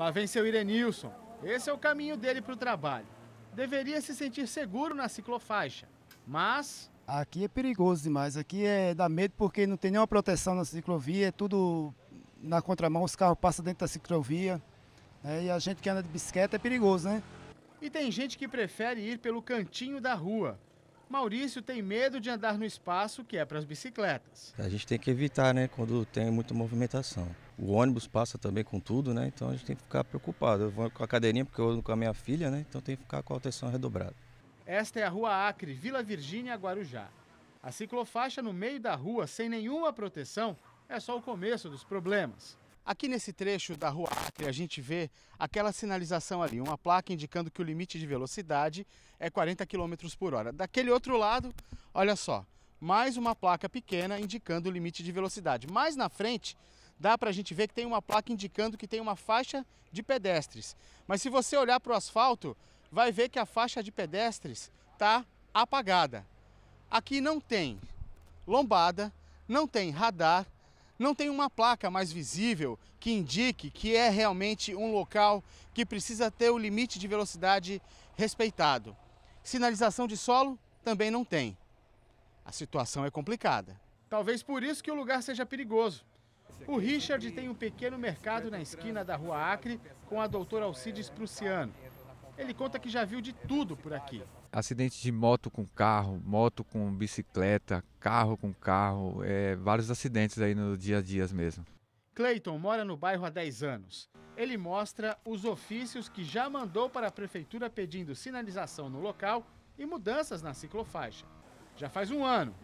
Lá vem seu Irenilson. Esse é o caminho dele para o trabalho. Deveria se sentir seguro na ciclofaixa, mas... Aqui é perigoso demais, aqui é dá medo porque não tem nenhuma proteção na ciclovia, é tudo na contramão, os carros passam dentro da ciclovia. Né? E a gente que anda de bicicleta é perigoso, né? E tem gente que prefere ir pelo cantinho da rua, Maurício tem medo de andar no espaço que é para as bicicletas. A gente tem que evitar, né, quando tem muita movimentação. O ônibus passa também com tudo, né? Então a gente tem que ficar preocupado. Eu vou com a cadeirinha porque eu ando com a minha filha, né? Então tem que ficar com a atenção redobrada. Esta é a Rua Acre, Vila Virgínia, Guarujá. A ciclofaixa no meio da rua, sem nenhuma proteção, é só o começo dos problemas. Aqui nesse trecho da rua Acre, a gente vê aquela sinalização ali, uma placa indicando que o limite de velocidade é 40 km por hora. Daquele outro lado, olha só, mais uma placa pequena indicando o limite de velocidade. Mais na frente, dá para a gente ver que tem uma placa indicando que tem uma faixa de pedestres. Mas se você olhar para o asfalto, vai ver que a faixa de pedestres está apagada. Aqui não tem lombada, não tem radar, não tem uma placa mais visível que indique que é realmente um local que precisa ter o limite de velocidade respeitado. Sinalização de solo também não tem. A situação é complicada. Talvez por isso que o lugar seja perigoso. O Richard tem um pequeno mercado na esquina da rua Acre com a doutora Alcides Prussiano. Ele conta que já viu de tudo por aqui acidente de moto com carro, moto com bicicleta, carro com carro, é, vários acidentes aí no dia a dia mesmo. Cleiton mora no bairro há 10 anos. Ele mostra os ofícios que já mandou para a prefeitura pedindo sinalização no local e mudanças na ciclofaixa. Já faz um ano.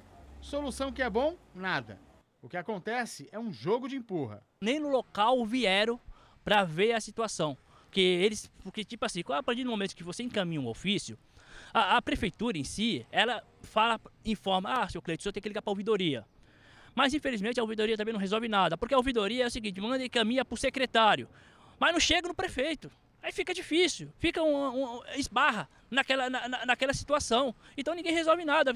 Solução que é bom? Nada. O que acontece é um jogo de empurra. Nem no local vieram para ver a situação. Porque eles. Porque, tipo assim, a partir do momento que você encaminha um ofício, a, a prefeitura em si, ela fala, informa, ah, seu Cleiton, o senhor tem que ligar para a ouvidoria. Mas infelizmente a ouvidoria também não resolve nada, porque a ouvidoria é o seguinte, manda e encaminha para o secretário, mas não chega no prefeito. Aí fica difícil, fica um, um esbarra naquela, na, naquela situação. Então ninguém resolve nada.